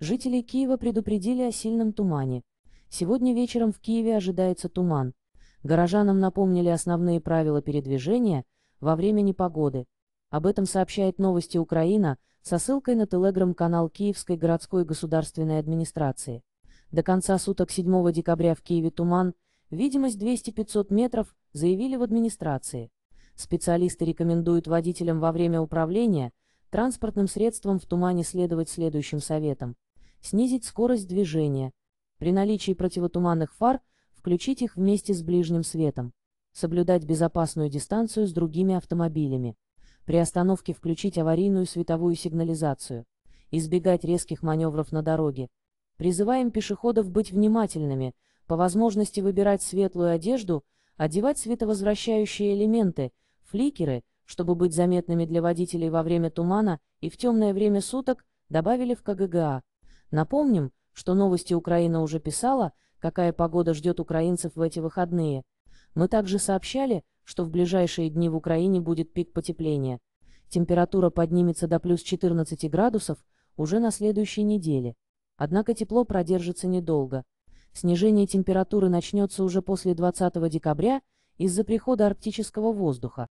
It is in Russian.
Жители Киева предупредили о сильном тумане. Сегодня вечером в Киеве ожидается туман. Горожанам напомнили основные правила передвижения во время непогоды. Об этом сообщает новости Украина со ссылкой на телеграм-канал Киевской городской государственной администрации. До конца суток 7 декабря в Киеве туман, видимость 200-500 метров, заявили в администрации. Специалисты рекомендуют водителям во время управления транспортным средством в тумане следовать следующим советам снизить скорость движения. При наличии противотуманных фар включить их вместе с ближним светом. Соблюдать безопасную дистанцию с другими автомобилями. При остановке включить аварийную световую сигнализацию. Избегать резких маневров на дороге. Призываем пешеходов быть внимательными, по возможности выбирать светлую одежду, одевать световозвращающие элементы, фликеры, чтобы быть заметными для водителей во время тумана и в темное время суток, добавили в КГГА. Напомним, что новости Украина уже писала, какая погода ждет украинцев в эти выходные. Мы также сообщали, что в ближайшие дни в Украине будет пик потепления. Температура поднимется до плюс 14 градусов уже на следующей неделе. Однако тепло продержится недолго. Снижение температуры начнется уже после 20 декабря из-за прихода арктического воздуха.